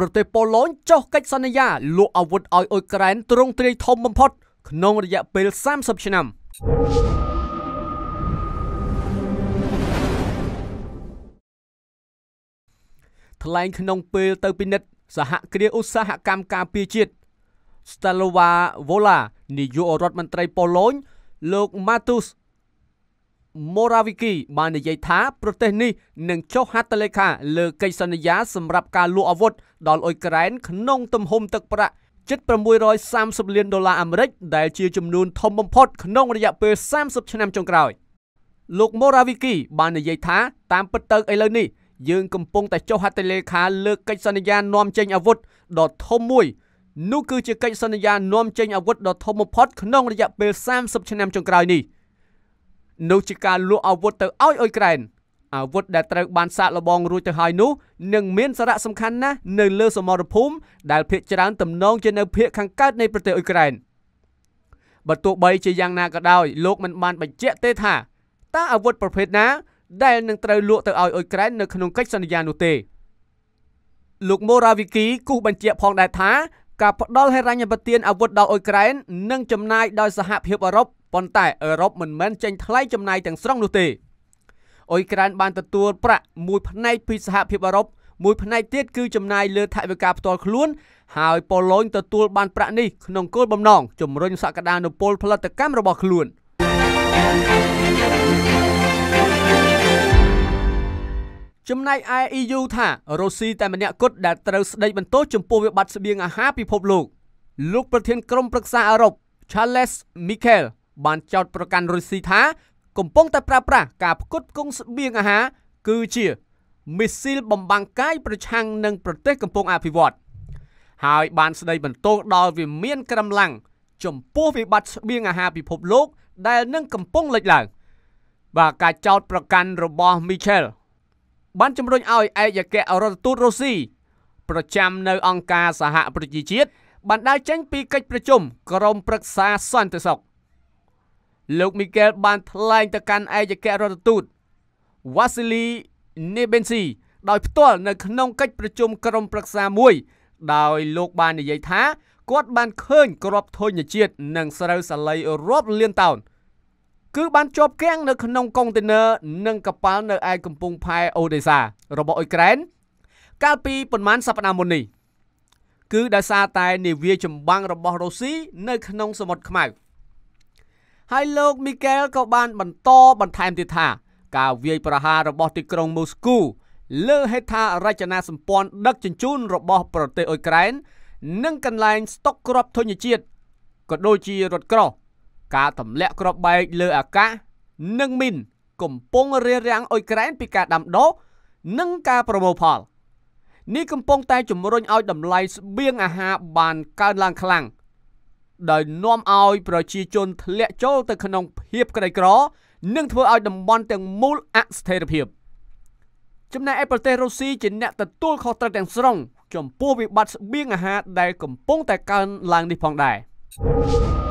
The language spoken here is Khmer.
ប្រទេសប៉ូឡូញចុះកិច្ចសន្យា លក់អាវុធឲ្យអ៊ុយក្រែនទ្រង់ទ្រាយធំបំផុតក្នុងរយៈពេល30ឆ្នាំ ថ្លែង ក្នុងពេលទៅពិនិត្យសហគ្រាសឧស្សាហកម្មការពារជាតិស្តាឡូវ៉ាវូឡានាយករដ្ឋមន្ត្រីប៉ូឡូញលោកម៉ាទូស Moraviki បាននិយាយថាប្រទេសនេះនឹងចុះហត្ថលេខាលើកិច្ចសន្យាសម្រាប់ការលក់អាវុធដល់អ៊ុយក្រែនក្នុងទំហំទឹកប្រាក់ជិត630លានដុល្លារអាមេរិក ដែលជាចំនួនធំបំផុត ក្នុងរយៈពេល30ឆ្នាំចុងក្រោយ លោក Moraviki បាននិយាយថាតាមពិតទៅឥឡូវនេះយើងកំពុងតែចុះហត្ថលេខាលើកិច្ចសន្យា នាំចេញអាវុធដ៏ធំមួយនោះគឺជាកិច្ចសន្យានាំចេញអាវុធដ៏ធំបំផុតក្នុងរយៈពេល30ឆ្នាំចុងក្រោយនេះ។នោះជាការលក់អាវុធទៅឲ្យអ៊ុយក្រែនអាវុធដែលត្រូវបានសាកល្បងរួចទៅហើយនោះនឹងមានសារៈសំខាន់ណាស់នៅលើសមរភូមិដែលភាគច្រើនទំនងជានៅភាគខាងកើតនៃប្រទេសអ៊ុយក្រែនបើទោះបីជាយ៉ាងណាក៏ដោយលោកមិនបានបញ្ជាក់ទេថាតើអាវុធប្រភេទណា ដែលនឹងត្រូវលក់ទៅឲ្យអ៊ុយក្រែននៅក្នុងកិច្ចសន្យានោះទេលោកម៉ូរ៉ាវីគីគូសបញ្ជាក់ផងដែរថាការផ្ដល់ហិរញ្ញប្បទានអាវុធដល់អ៊ុយក្រែននិងចំណាយដោយសហភាពអឺរ៉ុបប៉ុន្តែអឺរ៉ុបមិនមែនចេញថ្លៃចំណាយទាំងស្រុងនោះទេអ៊ុយក្រែនបានទទួលប្រាក់មួយផ្នែកពីសហភាពអឺរ៉ុបមួយផ្នែកទៀតគឺចំណាយលើថវិកាផ្ទាល់ខ្លួន ហើយប៉ូឡូញទទួល បានប្រាក់នេះក្នុងគោលបំណងជំរុញសក្តានុពលផលិតកម្មរបស់ខ្លួន។ចំណែកឯ EU ថារុស្ស៊ីតែម្នាក់គត់ដែលត្រូវស្ដីបន្ទោសចំពោះវិបត្តិស្បៀងអាហារពិភពលោក លោក ប្រធានក្រុមប្រឹក្សាអឺរ៉ុប Charles Michel បានចោទប្រកាន់រុស្ស៊ីថា កំពុងតែប្រើប្រាស់ការផ្គត់ផ្គង់ស្បៀងអាហារគឺជាមីស៊ីលបំបាំងកាយប្រឆាំងនឹងប្រទេសកំពុងអភិវឌ្ឍហើយបានស្ដីបន្ទោសដល់វិមានក្រំឡាំងចំពោះវិបត្តិស្បៀងអាហារពិភពលោក ដែលនឹងកំពុងលេចឡើងបាទការចោទប្រកាន់របស់ Michel បានជំរុញឲ្យឯកអគ្គរដ្ឋទូតរុស្ស៊ីប្រចាំនៅអង្គការសហប្រជាជាតិបានដើរចេញ ពីកិច្ចប្រជុំក្រុមប្រឹក្សាសន្តិសុខលោកមីកែលបានថ្លែងទៅកាន់ឯកអគ្គរដ្ឋទូតវ៉ាស៊ីលីនីបេនស៊ីដោយផ្ទាល់នៅក្នុងកិច្ចប្រជុំក្រុមប្រឹក្សាមួយ ដោយលោកបាននិយាយថាគាត់បាន ឃើញក្របធញ្ញជាតិនិងស្រូវសាលីរាប់លានតោនគឺបានជាប់គាំងនៅក្នុងកុងតឺន័រនិងកប៉ាល់នៅឯកំពង់ផែអូដេសារបស់អ៊ុយក្រែនកាលពីប្រមាណសប្តាហ៍មុននេះគឺដោយសារតែនាវាចម្បាំងរបស់រុស្ស៊ីនៅ ក្នុងសមុទ្រខ្មៅហើយលោក មីកែលក៏បាន បន្តបន្ថែមទៀតថាការវាយ ប្រហាររបស់ទីក្រុងមូស្គូលើ ហេដ្ឋារចនាសម្ព័ន្ធដឹកជញ្ជូនរបស់ប្រទេសអ៊ុយក្រែន និងកន្លែងស្តុកគ្រាប់ធញ្ញជាតិក៏ដូចជារថក្រោះការទម្លាក់គ្រាប់បែកលើអាកាសនិងមីនកំពុងរារាំងអ៊ុយក្រែនពីការដាំដុះនិងការប្រមូលផលនេះកំពុងតែជំរុញឲ្យតម្លៃស្បៀងអាហារបានកើនឡើងខ្លាំងដោយនាំឲ្យប្រជាជនធ្លាក់ចូលទៅក្នុង ភាពក្រីក្រ និងធ្វើឲ្យតំបន់ទាំងមូលអស្ថិរភាព ចំណែកឯប្រទេសរុស្ស៊ីជាអ្នកទទួលខុសត្រូវទាំងស្រុង ចំពោះវិបត្តិស្បៀងអាហារ ដែលកំពុងតែកើនឡើងនេះផងដែរ thank you